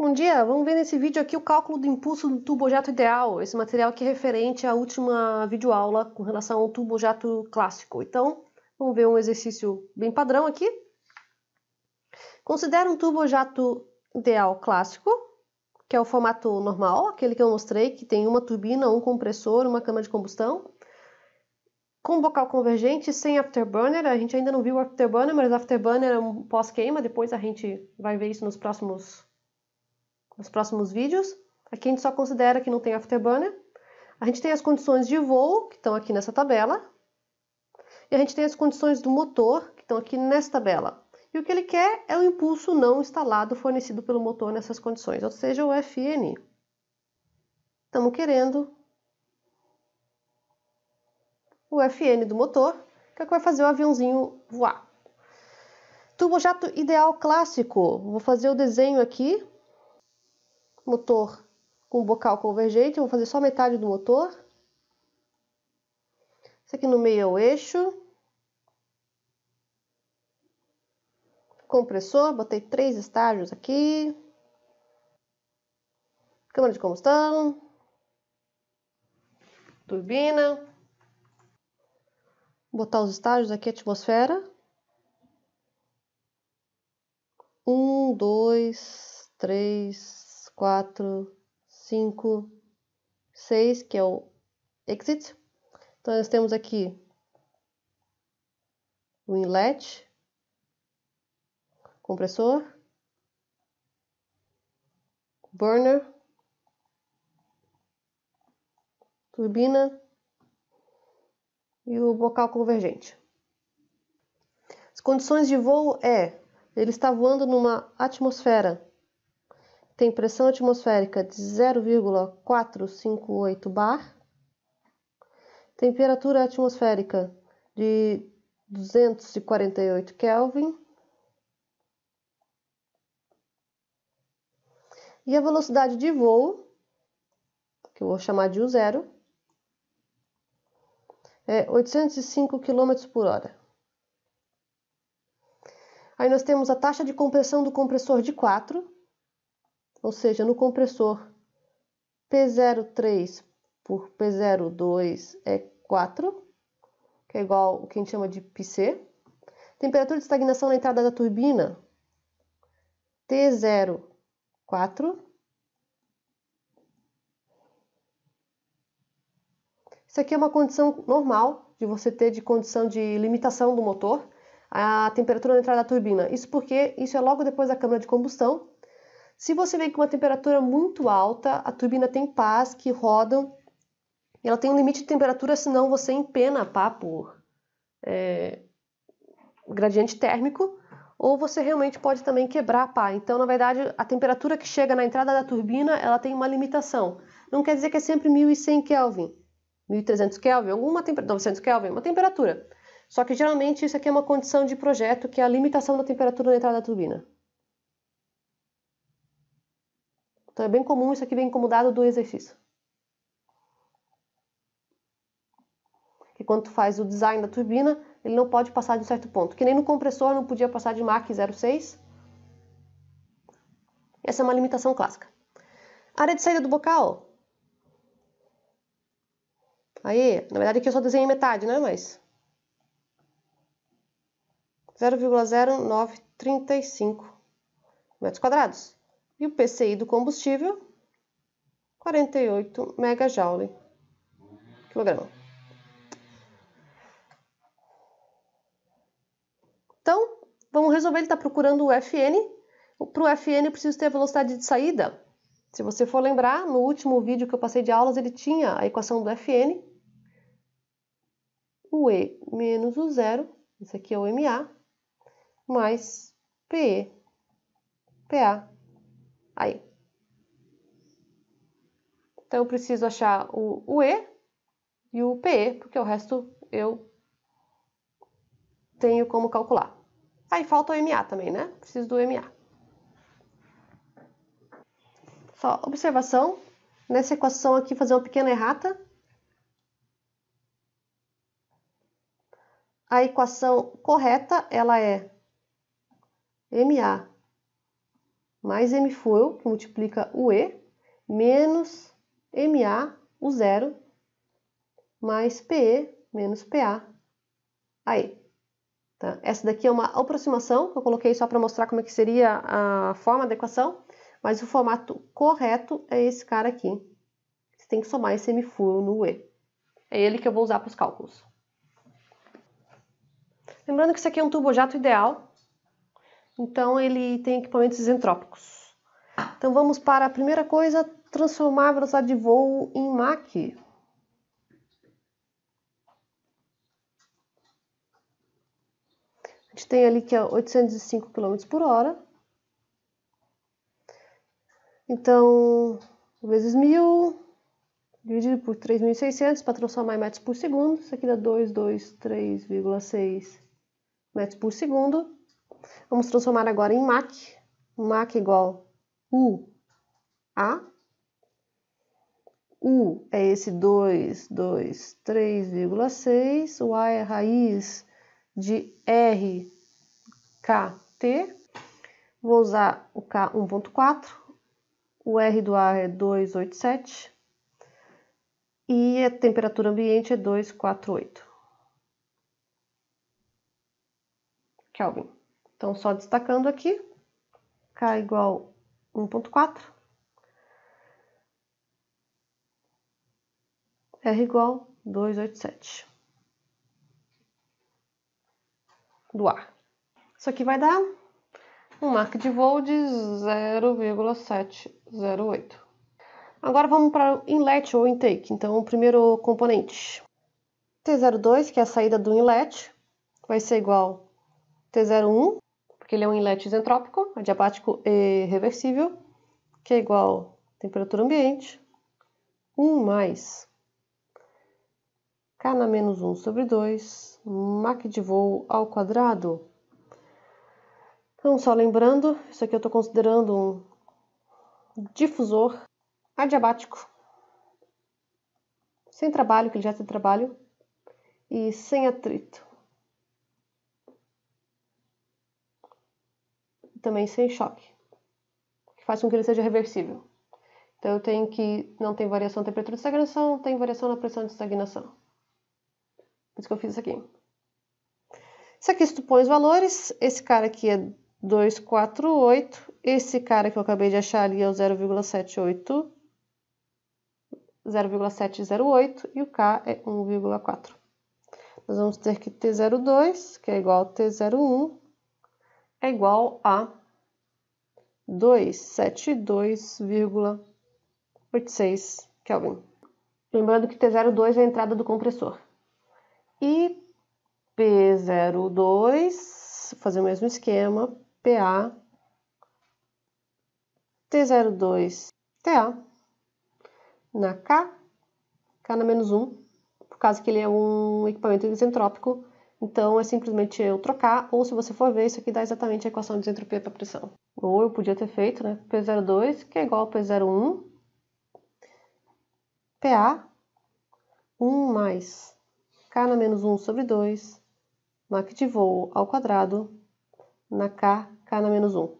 Bom dia, vamos ver nesse vídeo aqui o cálculo do impulso do tubo-jato ideal, esse material que é referente à última videoaula com relação ao tubo-jato clássico. Então, vamos ver um exercício bem padrão aqui. Considera um tubo-jato ideal clássico, que é o formato normal, aquele que eu mostrei, que tem uma turbina, um compressor, uma cama de combustão, com bocal convergente, sem afterburner. A gente ainda não viu o afterburner, mas afterburner é um pós-queima, depois a gente vai ver isso nos próximos nos próximos vídeos. Aqui a gente só considera que não tem afterburner. A gente tem as condições de voo, que estão aqui nessa tabela. E a gente tem as condições do motor, que estão aqui nessa tabela. E o que ele quer é o impulso não instalado fornecido pelo motor nessas condições, ou seja, o FN. Estamos querendo o FN do motor, que é o que vai fazer o aviãozinho voar. Turbojato ideal clássico. Vou fazer o desenho aqui motor com bocal convergente, eu vou fazer só metade do motor. Isso aqui no meio é o eixo. Compressor, botei três estágios aqui. Câmara de combustão. Turbina. Botar os estágios aqui, atmosfera. Um, dois, três, 4, 5, 6, que é o exit. Então, nós temos aqui o inlet, compressor, burner, turbina e o bocal convergente. As condições de voo é, ele está voando numa atmosfera tem pressão atmosférica de 0,458 bar, temperatura atmosférica de 248 Kelvin e a velocidade de voo, que eu vou chamar de U0, é 805 km por hora. Aí nós temos a taxa de compressão do compressor de 4, ou seja, no compressor. P03 por P02 é 4, que é igual o que a gente chama de PC. Temperatura de estagnação na entrada da turbina, t 04 Isso aqui é uma condição normal de você ter de condição de limitação do motor, a temperatura na entrada da turbina. Isso porque isso é logo depois da câmara de combustão, se você vem com uma temperatura muito alta, a turbina tem pás que rodam, ela tem um limite de temperatura, senão você empena a pá por é, gradiente térmico, ou você realmente pode também quebrar a pá. Então, na verdade, a temperatura que chega na entrada da turbina, ela tem uma limitação. Não quer dizer que é sempre 1100 Kelvin, 1300 Kelvin, alguma temperatura, 900 Kelvin, uma temperatura. Só que geralmente isso aqui é uma condição de projeto, que é a limitação da temperatura na entrada da turbina. Então é bem comum isso aqui vem incomodado do exercício. Que quando tu faz o design da turbina, ele não pode passar de um certo ponto. Que nem no compressor não podia passar de Mach 06. Essa é uma limitação clássica. A área de saída do bocal. Aí, na verdade aqui eu só desenhei metade, né? Mas 0,0935 metros quadrados e o PCI do combustível 48 megajoule quilograma. Então, vamos resolver, ele está procurando o Fn. Para o Fn eu preciso ter a velocidade de saída. Se você for lembrar, no último vídeo que eu passei de aulas, ele tinha a equação do Fn. O E menos o zero, isso aqui é o MA, mais PE, PA Aí. Então eu preciso achar o, o E e o PE, porque o resto eu tenho como calcular. Aí falta o MA também, né? Preciso do MA. Só observação, nessa equação aqui fazer uma pequena errata. A equação correta, ela é MA mais mFuel, que multiplica o E, menos MA, o zero, mais PE, menos PA, a E. Tá? Essa daqui é uma aproximação, que eu coloquei só para mostrar como é que seria a forma da equação, mas o formato correto é esse cara aqui. Você tem que somar esse mFuel no E. É ele que eu vou usar para os cálculos. Lembrando que isso aqui é um turbojato ideal, então ele tem equipamentos isentrópicos. Então vamos para a primeira coisa, transformar a velocidade de voo em Mach. A gente tem ali que é 805 km por hora. Então, vezes 1000, dividido por 3.600 para transformar em metros por segundo. Isso aqui dá 223,6 metros por segundo. Vamos transformar agora em MAC. MAC igual U, A. U é esse 2, 2, 3,6. O A é raiz de R, K, T. Vou usar o K 1.4. O R do A é 287. E a temperatura ambiente é 248. Kelvin. Então, só destacando aqui, K igual 1.4, R igual 287 do ar. Isso aqui vai dar um Mach de voo de 0,708. Agora vamos para o inlet ou intake. Então, o primeiro componente. T02, que é a saída do inlet, vai ser igual T01 porque ele é um inlet isentrópico, adiabático e reversível, que é igual à temperatura ambiente, 1 mais K na menos 1 sobre 2, Mach de voo ao quadrado. Então, só lembrando, isso aqui eu estou considerando um difusor adiabático, sem trabalho, que ele já tem trabalho, e sem atrito. também sem choque, que faz com que ele seja reversível. Então eu tenho que não tem variação na temperatura de estagnação, tem variação na pressão de estagnação. Por isso que eu fiz isso aqui. Isso aqui, se tu põe os valores, esse cara aqui é 248, esse cara que eu acabei de achar ali é o 0,78, 0,708 e o K é 1,4. Nós vamos ter que T02, que é igual a T01, é igual a 272,86 Kelvin. Lembrando que T02 é a entrada do compressor. E P02, fazer o mesmo esquema, PA, T02, TA, na K, K na menos 1, por causa que ele é um equipamento isentrópico, então é simplesmente eu trocar, ou se você for ver, isso aqui dá exatamente a equação de isentropia para pressão. Ou eu podia ter feito, né, P02, que é igual a P01, PA, 1 mais K na menos 1 sobre 2, Mach de voo ao quadrado, na K, K na menos 1.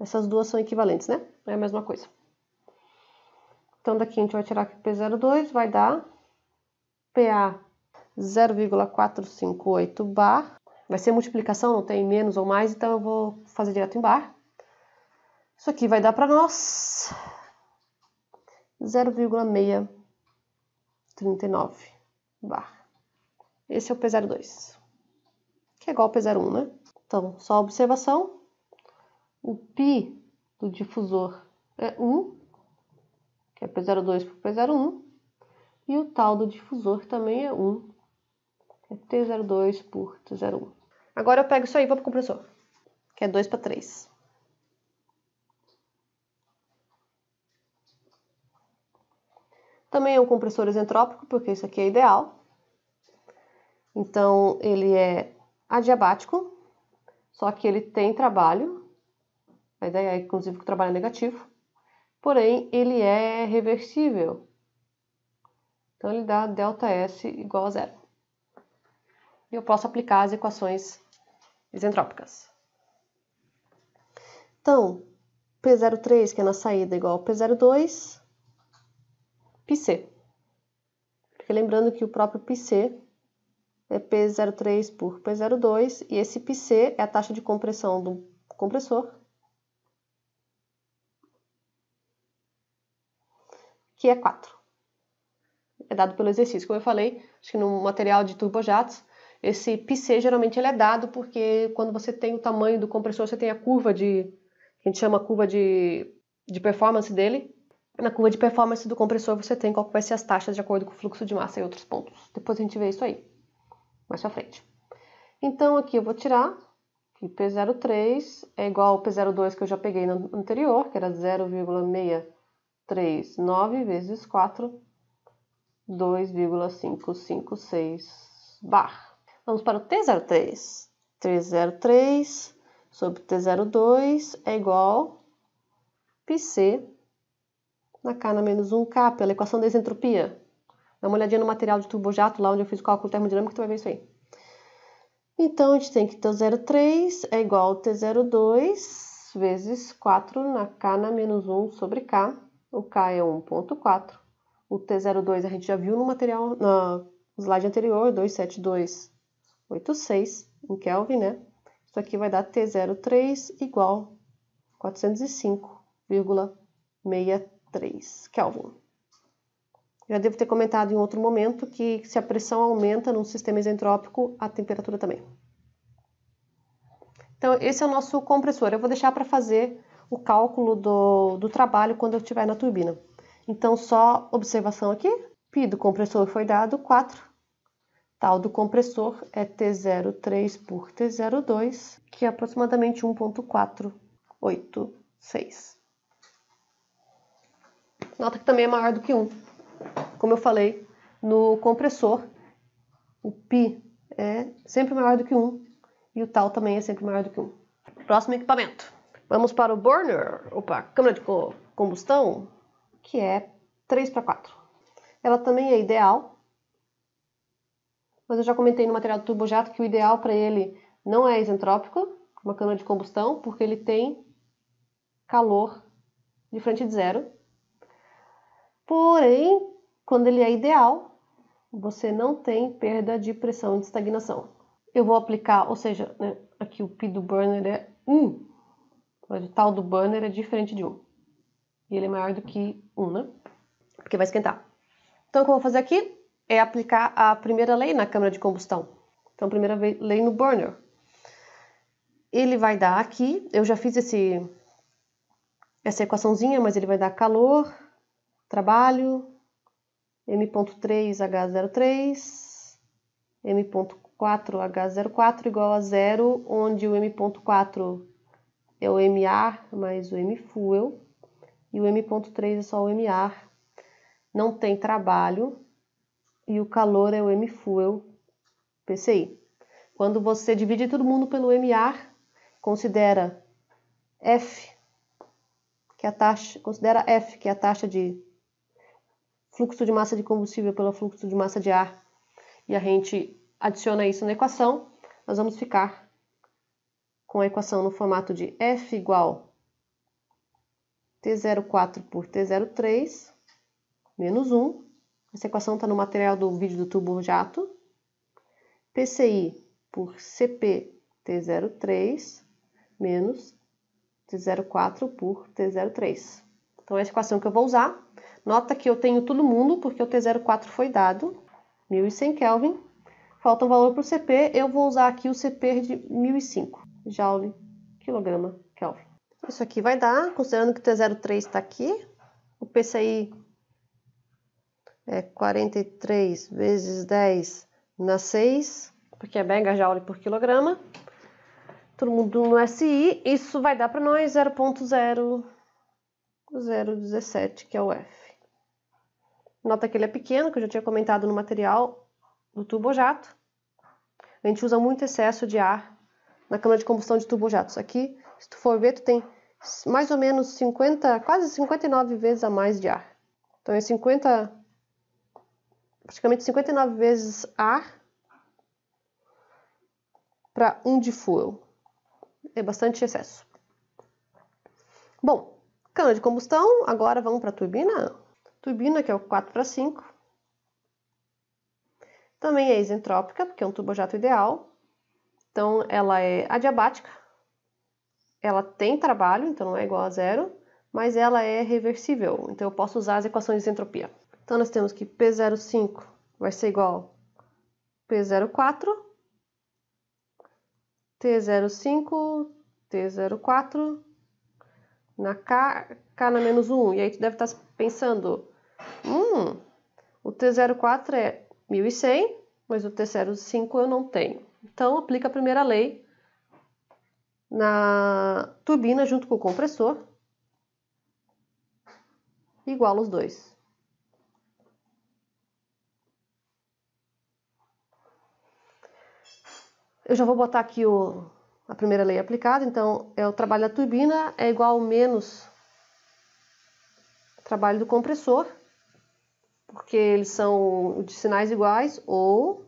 Essas duas são equivalentes, né? É a mesma coisa. Então daqui a gente vai tirar que P02 vai dar PA 0,458 bar. Vai ser multiplicação, não tem menos ou mais, então eu vou fazer direto em bar. Isso aqui vai dar para nós 0,639 bar. Esse é o P02, que é igual ao P01, né? Então, só observação. O π do difusor é 1, que é P02 por P01, e o tal do difusor também é 1 é T02 por T01. Agora eu pego isso aí e vou pro compressor, que é 2 para 3. Também é um compressor isentrópico, porque isso aqui é ideal. Então, ele é adiabático, só que ele tem trabalho. A ideia é, inclusive, que o trabalho é negativo. Porém, ele é reversível. Então, ele dá ΔS igual a zero eu posso aplicar as equações isentrópicas. Então, P03, que é na saída, é igual a P02, PC. Porque lembrando que o próprio PC é P03 por P02, e esse PC é a taxa de compressão do compressor, que é 4. É dado pelo exercício. Como eu falei, acho que no material de turbojatos, esse PC geralmente ele é dado porque quando você tem o tamanho do compressor, você tem a curva de. a gente chama curva de, de performance dele. Na curva de performance do compressor você tem qual que vai ser as taxas de acordo com o fluxo de massa e outros pontos. Depois a gente vê isso aí, mais pra frente. Então aqui eu vou tirar que P03 é igual ao P02 que eu já peguei no anterior, que era 0,639 vezes 4, 2,556 bar. Vamos para o T03. T03 sobre T02 é igual PC na K na menos 1K pela equação da isentropia. Dá uma olhadinha no material de turbojato, lá onde eu fiz o cálculo termodinâmico, tu vai ver isso aí. Então, a gente tem que T03 é igual a T02 vezes 4 na K na menos 1 sobre K. O K é 1.4. O T02 a gente já viu no material, no slide anterior, 272 86 em Kelvin, né? Isso aqui vai dar T03 igual 405,63 Kelvin. Já devo ter comentado em outro momento que se a pressão aumenta num sistema isentrópico, a temperatura também. Então, esse é o nosso compressor. Eu vou deixar para fazer o cálculo do, do trabalho quando eu estiver na turbina. Então, só observação aqui. Pi do compressor foi dado 4 Tal do compressor é T03 por T02, que é aproximadamente 1.486. Nota que também é maior do que 1. Como eu falei, no compressor, o π é sempre maior do que 1 e o tal também é sempre maior do que 1. Próximo equipamento. Vamos para o burner, opa, câmara de combustão, que é 3 para 4. Ela também é ideal mas eu já comentei no material do turbojato que o ideal para ele não é isentrópico, uma câmara de combustão, porque ele tem calor de frente de zero. Porém, quando ele é ideal, você não tem perda de pressão de estagnação. Eu vou aplicar, ou seja, né, aqui o P do burner é 1, mas o tal do burner é diferente de 1. E ele é maior do que 1, né? Porque vai esquentar. Então, o que eu vou fazer aqui? é aplicar a primeira lei na câmara de combustão. Então, a primeira lei no burner. Ele vai dar aqui, eu já fiz esse, essa equaçãozinha, mas ele vai dar calor, trabalho, M.3H03, M.4H04 igual a zero, onde o M.4 é o MA mais o MFuel, e o M.3 é só o MA. Não tem trabalho, e o calor é o mfuel PCI. Quando você divide todo mundo pelo MAR, considera F, que é a taxa, considera F, que é a taxa de fluxo de massa de combustível pelo fluxo de massa de ar, e a gente adiciona isso na equação, nós vamos ficar com a equação no formato de F igual T04 por T03 menos 1 essa equação está no material do vídeo do jato PCI por CP T03 menos T04 por T03. Então, essa equação que eu vou usar. Nota que eu tenho todo mundo, porque o T04 foi dado, 1.100 Kelvin. Falta um valor para o CP, eu vou usar aqui o CP de 1.005 Joule, quilograma, Kelvin. Isso aqui vai dar, considerando que o T03 está aqui, o PCI é 43 vezes 10 na 6, porque é joule por quilograma. Todo mundo no SI, isso vai dar para nós 0.0017, que é o F. Nota que ele é pequeno, que eu já tinha comentado no material do turbojato. A gente usa muito excesso de ar na câmara de combustão de turbojatos. Aqui, se tu for ver, tu tem mais ou menos 50, quase 59 vezes a mais de ar. Então é 50 praticamente 59 vezes ar para 1 um de fuel. É bastante excesso. Bom, cana de combustão, agora vamos para a turbina. Turbina que é o 4 para 5. Também é isentrópica, porque é um turbojato ideal. Então ela é adiabática. Ela tem trabalho, então não é igual a zero, mas ela é reversível. Então eu posso usar as equações de entropia. Então, nós temos que P05 vai ser igual a P04, T05, T04, na K, K na menos 1. E aí tu deve estar tá pensando, hum, o T04 é 1.100, mas o T05 eu não tenho. Então, aplica a primeira lei na turbina junto com o compressor, igual os dois. Eu já vou botar aqui o, a primeira lei aplicada, então é o trabalho da turbina é igual menos trabalho do compressor, porque eles são de sinais iguais ou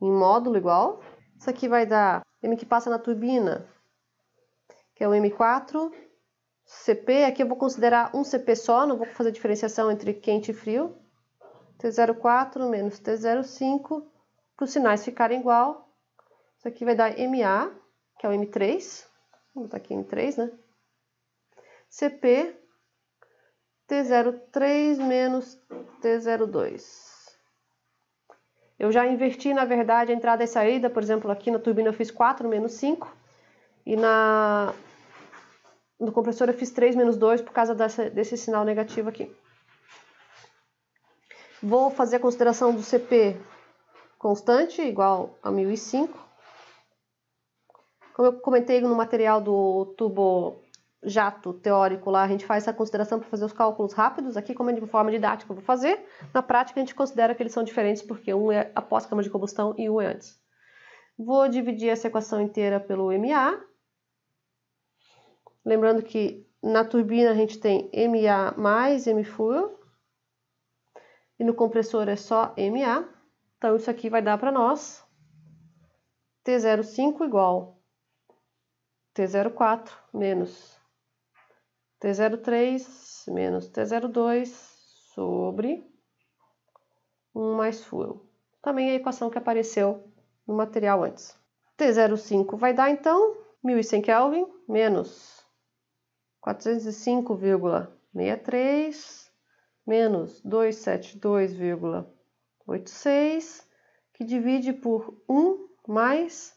em módulo igual. Isso aqui vai dar M que passa na turbina, que é o M4, CP, aqui eu vou considerar um CP só, não vou fazer diferenciação entre quente e frio. T04 menos T05, para os sinais ficarem igual, isso aqui vai dar MA, que é o M3. Vou botar aqui M3, né? CP T03 menos T02. Eu já inverti, na verdade, a entrada e saída. Por exemplo, aqui na turbina eu fiz 4 menos 5. E na... no compressor eu fiz 3 menos 2 por causa dessa, desse sinal negativo aqui. Vou fazer a consideração do CP constante, igual a 1005. Como eu comentei no material do tubo jato teórico lá, a gente faz essa consideração para fazer os cálculos rápidos, aqui como é de forma didática eu vou fazer, na prática a gente considera que eles são diferentes porque um é após a câmara de combustão e um é antes. Vou dividir essa equação inteira pelo MA, lembrando que na turbina a gente tem MA mais MFuel, e no compressor é só MA, então isso aqui vai dar para nós T05 igual T04 menos T03 menos T02 sobre 1 mais furo. Também a equação que apareceu no material antes. T05 vai dar, então, 1.100 Kelvin menos 405,63 menos 272,86, que divide por 1 mais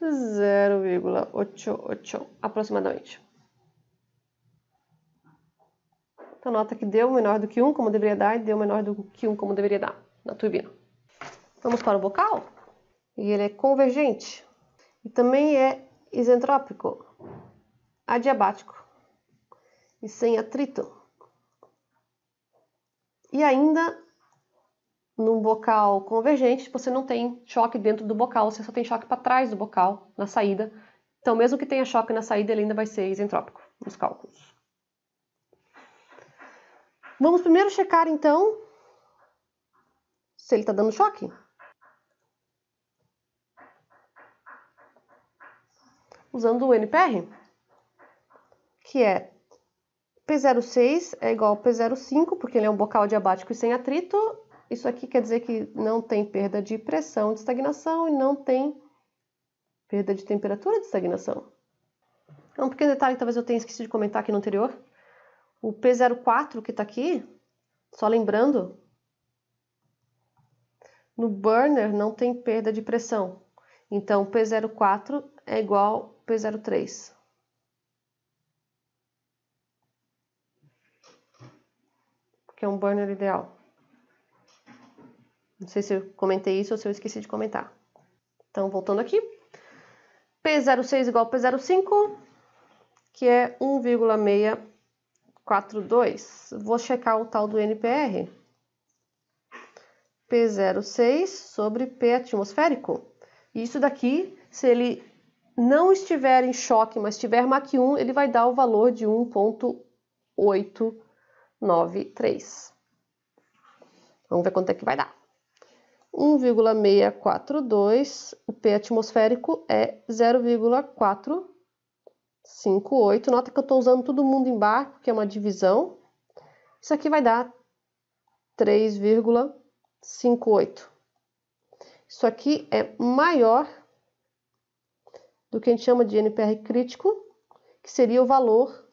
0,88 aproximadamente. Então nota que deu menor do que 1 como deveria dar e deu menor do que 1 como deveria dar na turbina. Vamos para o bocal. E ele é convergente. E também é isentrópico, adiabático e sem atrito. E ainda num bocal convergente, você não tem choque dentro do bocal, você só tem choque para trás do bocal, na saída. Então, mesmo que tenha choque na saída, ele ainda vai ser isentrópico nos cálculos. Vamos primeiro checar, então, se ele está dando choque. Usando o NPR, que é P06 é igual a P05, porque ele é um bocal diabático e sem atrito, isso aqui quer dizer que não tem perda de pressão de estagnação e não tem perda de temperatura de estagnação. É um pequeno detalhe que talvez eu tenha esquecido de comentar aqui no anterior. O P04 que está aqui, só lembrando, no burner não tem perda de pressão. Então, P04 é igual P03. porque é um burner ideal. Não sei se eu comentei isso ou se eu esqueci de comentar. Então, voltando aqui. P06 igual a P05, que é 1,642. Vou checar o tal do NPR. P06 sobre P atmosférico. Isso daqui, se ele não estiver em choque, mas tiver Mach 1, ele vai dar o valor de 1.893. Vamos ver quanto é que vai dar. 1,642, o P atmosférico é 0,458. Nota que eu estou usando todo mundo em bar, porque é uma divisão. Isso aqui vai dar 3,58. Isso aqui é maior do que a gente chama de NPR crítico, que seria o valor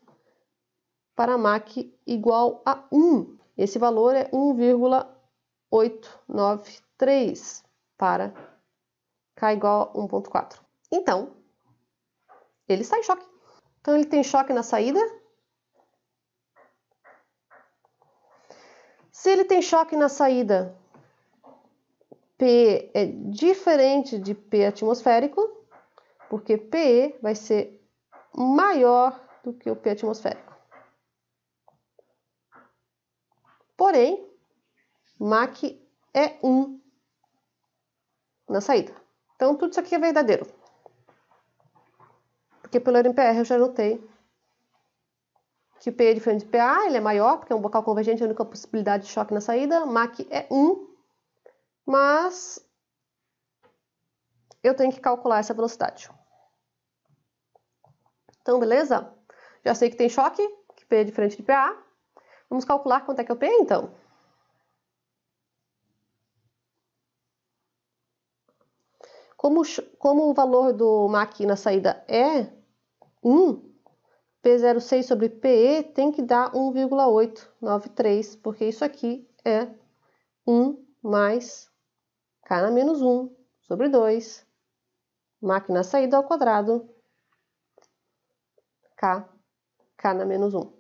para MAC igual a 1. Esse valor é 1, 893 para K igual a 1.4. Então, ele está em choque. Então, ele tem choque na saída. Se ele tem choque na saída, P é diferente de P atmosférico, porque p vai ser maior do que o P atmosférico. Porém, Mach é 1 na saída. Então, tudo isso aqui é verdadeiro. Porque pelo LMPR eu já notei que P é diferente de PA, ele é maior, porque é um bocal convergente, a única possibilidade de choque na saída. Mach é 1, mas eu tenho que calcular essa velocidade. Então, beleza? Já sei que tem choque, que P é diferente de PA. Vamos calcular quanto é que é o P, então. Como, como o valor do MAC na saída é 1, P06 sobre PE tem que dar 1,893, porque isso aqui é 1 mais K na menos 1 sobre 2, máquina na saída ao quadrado, K, K na menos 1.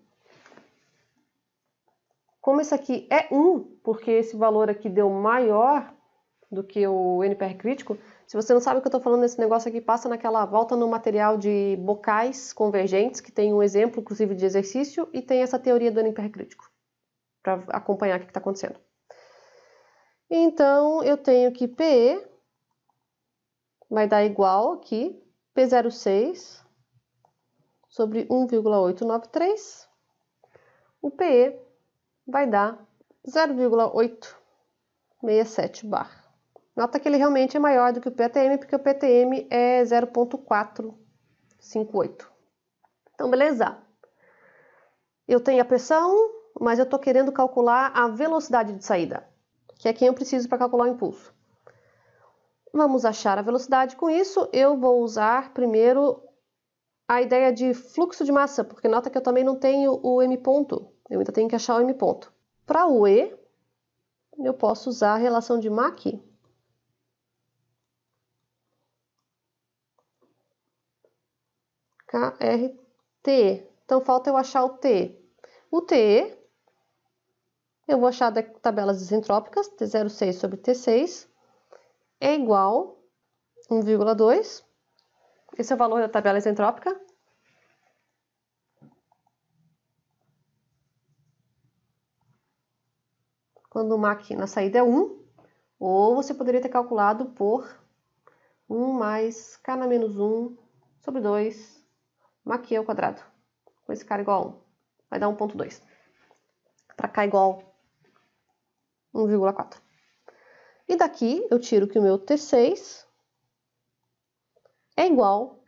Como isso aqui é 1, porque esse valor aqui deu maior do que o NPR crítico, se você não sabe o que eu estou falando nesse negócio aqui, passa naquela volta no material de bocais convergentes, que tem um exemplo, inclusive, de exercício, e tem essa teoria do NPR crítico, para acompanhar o que está acontecendo. Então, eu tenho que PE vai dar igual aqui, P06 sobre 1,893. O PE vai dar 0,867 bar. Nota que ele realmente é maior do que o PTM, porque o PTM é 0.458. Então, beleza. Eu tenho a pressão, mas eu estou querendo calcular a velocidade de saída, que é quem eu preciso para calcular o impulso. Vamos achar a velocidade. Com isso, eu vou usar primeiro a ideia de fluxo de massa, porque nota que eu também não tenho o M ponto, eu ainda tenho que achar o M ponto. Para o E, eu posso usar a relação de Mach, KRT. Então, falta eu achar o T. O T, eu vou achar da tabelas isentrópicas, T06 sobre T6, é igual a 1,2. Esse é o valor da tabela isentrópica. Quando o MAC na saída é 1, ou você poderia ter calculado por 1 mais K na menos 1 sobre 2 Maqui ao quadrado. Com esse cara igual a 1. Vai dar 1.2. para cá igual 1,4. E daqui eu tiro que o meu T6 é igual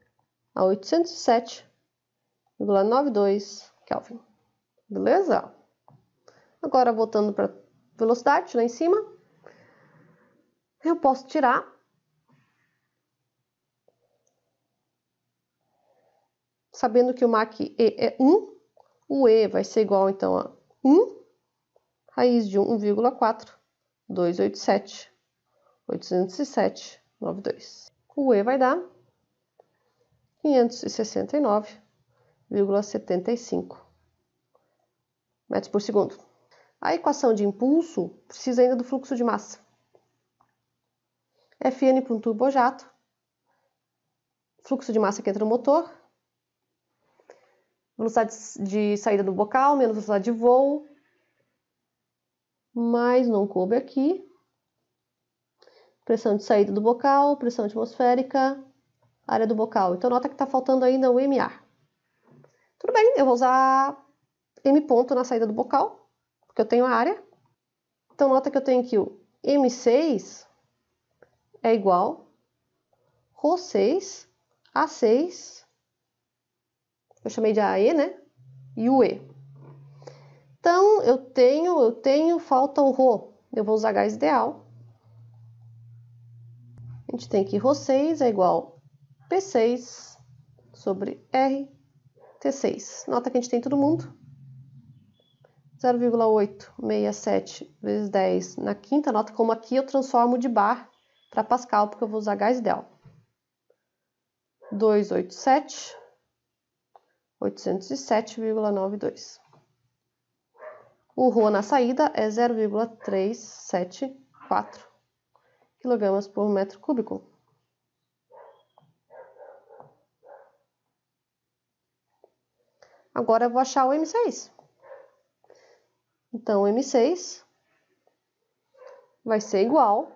a 807,92 Kelvin. Beleza? Agora, voltando para velocidade lá em cima, eu posso tirar sabendo que o MAC E é 1, o E vai ser igual então a 1, raiz de 1,4, 287, 807, 92. O E vai dar 569,75 metros por segundo. A equação de impulso precisa ainda do fluxo de massa. Fn para um turbojato, fluxo de massa que entra no motor, velocidade de saída do bocal menos velocidade de voo. Mas não coube aqui. Pressão de saída do bocal, pressão atmosférica, área do bocal. Então nota que está faltando ainda o MA. Tudo bem, eu vou usar M ponto na saída do bocal, porque eu tenho a área. Então nota que eu tenho que o M6 é igual Rho6 A6 eu chamei de AE, né? E o E. Então, eu tenho, eu tenho, falta o Rho. Eu vou usar gás ideal. A gente tem que Rho6 é igual P6 sobre R T6. Nota que a gente tem todo mundo. 0,867 vezes 10 na quinta nota, como aqui eu transformo de bar para Pascal, porque eu vou usar gás ideal. 287 807,92. O ROA na saída é 0,374 kg por metro cúbico. Agora eu vou achar o M6. Então, o M6 vai ser igual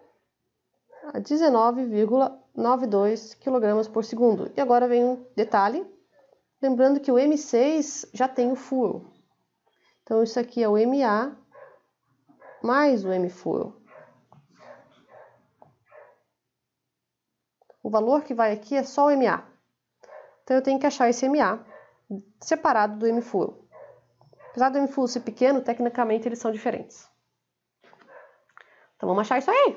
a 19,92 kg por segundo. E agora vem um detalhe Lembrando que o M6 já tem o furo. Então, isso aqui é o MA mais o M furo. O valor que vai aqui é só o MA. Então, eu tenho que achar esse MA separado do M furo. Apesar do M furo ser pequeno, tecnicamente eles são diferentes. Então, vamos achar isso aí.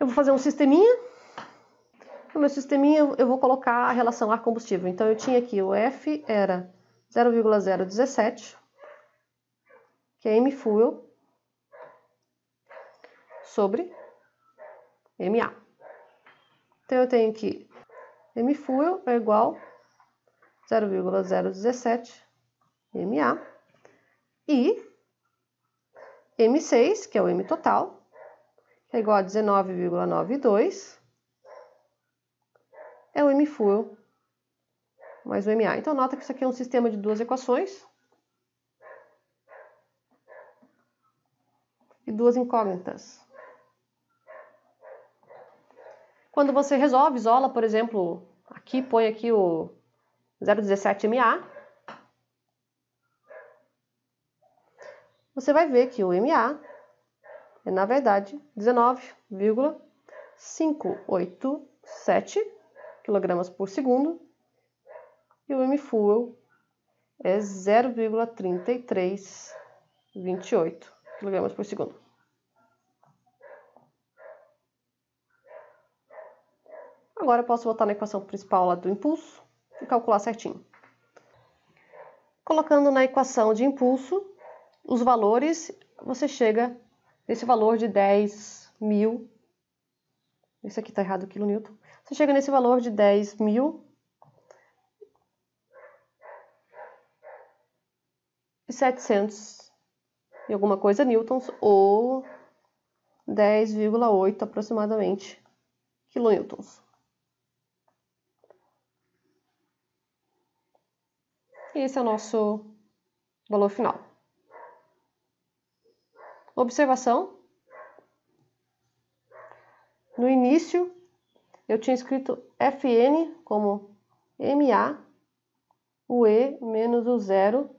Eu vou fazer um sisteminha no ah, meu sisteminha eu vou colocar a relação ar-combustível. Então eu tinha aqui o F era 0,017, que é M-Fuel, sobre MA. Então eu tenho que M-Fuel é igual 0,017 MA e M6, que é o M total, que é igual a 19,92 é o mfuel mais o ma. Então, nota que isso aqui é um sistema de duas equações e duas incógnitas. Quando você resolve, isola, por exemplo, aqui põe aqui o 0,17MA, você vai ver que o MA é, na verdade, 19,587 kg por segundo. E o mfuel é 0,3328 kg por segundo. Agora eu posso voltar na equação principal lá do impulso e calcular certinho. Colocando na equação de impulso os valores, você chega nesse valor de 10 mil. Isso aqui está errado, quilonewton. Você chega nesse valor de 10 mil. E 700 e alguma coisa newtons ou 10,8 aproximadamente quilonewtons. E esse é o nosso valor final. Observação. No início, eu tinha escrito Fn como MA, o E menos o zero,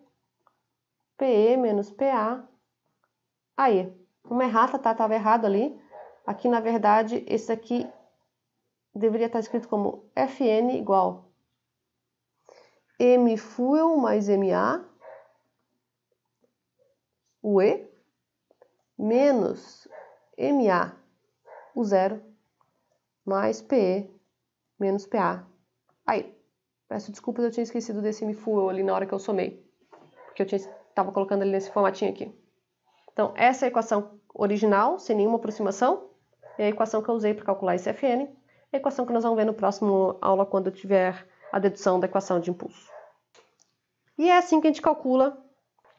PE menos PA, aí, uma é errata, tá? Tava errado ali. Aqui, na verdade, esse aqui deveria estar tá escrito como Fn igual M fuel mais MA, o E, menos MA, o zero, mais PE menos PA. Aí, peço desculpas, eu tinha esquecido desse MFU ali na hora que eu somei, porque eu estava colocando ele nesse formatinho aqui. Então, essa é a equação original, sem nenhuma aproximação, é a equação que eu usei para calcular esse FN, a equação que nós vamos ver no próximo aula quando eu tiver a dedução da equação de impulso. E é assim que a gente calcula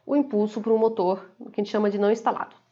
o impulso para um motor, que a gente chama de não instalado.